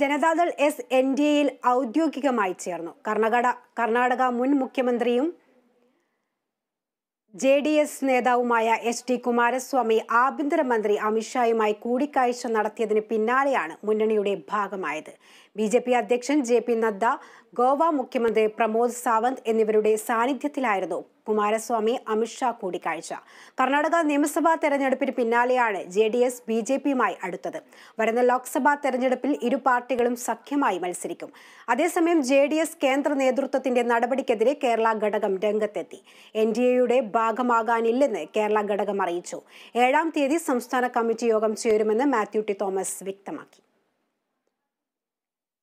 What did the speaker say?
Janata Dal S N D എയിൽ ഔദ്യോഗികമായി ചേർന്നു കർണാടക കർണാടക മുൻ മുഖ്യമന്ത്രിയും ജെ ഡി എസ് നേതാവുമായ എച്ച് ഡി കുമാരസ്വാമി ആഭ്യന്തരമന്ത്രി അമിത്ഷായുമായി കൂടിക്കാഴ്ച നടത്തിയതിന് പിന്നാലെയാണ് മുന്നണിയുടെ ഭാഗമായത് ബി ജെ പി അധ്യക്ഷൻ ജെ പി നദ്ദ ഗോവ മുഖ്യമന്ത്രി പ്രമോദ് സാവന്ത് എന്നിവരുടെ സാന്നിധ്യത്തിലായിരുന്നു കുമാരസ്വാമി അമിത്ഷാ കൂടിക്കാഴ്ച കർണാടക നിയമസഭാ തെരഞ്ഞെടുപ്പിന് പിന്നാലെയാണ് J D S B J പിയുമായി അടുത്തത് വരുന്ന ലോക്സഭാ തെരഞ്ഞെടുപ്പിൽ ഇരു പാർട്ടികളും സഖ്യമായി മത്സരിക്കും അതേസമയം ജെ ഡി എസ് കേന്ദ്ര നേതൃത്വത്തിന്റെ നടപടിക്കെതിരെ കേരള ഘടകം രംഗത്തെത്തി എൻ ഡി എയുടെ ഭാഗമാകാനില്ലെന്ന് കേരള ഘടകം അറിയിച്ചു ഏഴാം തീയതി സംസ്ഥാന കമ്മിറ്റി യോഗം ചേരുമെന്ന് മാത്യു ടി തോമസ് വ്യക്തമാക്കി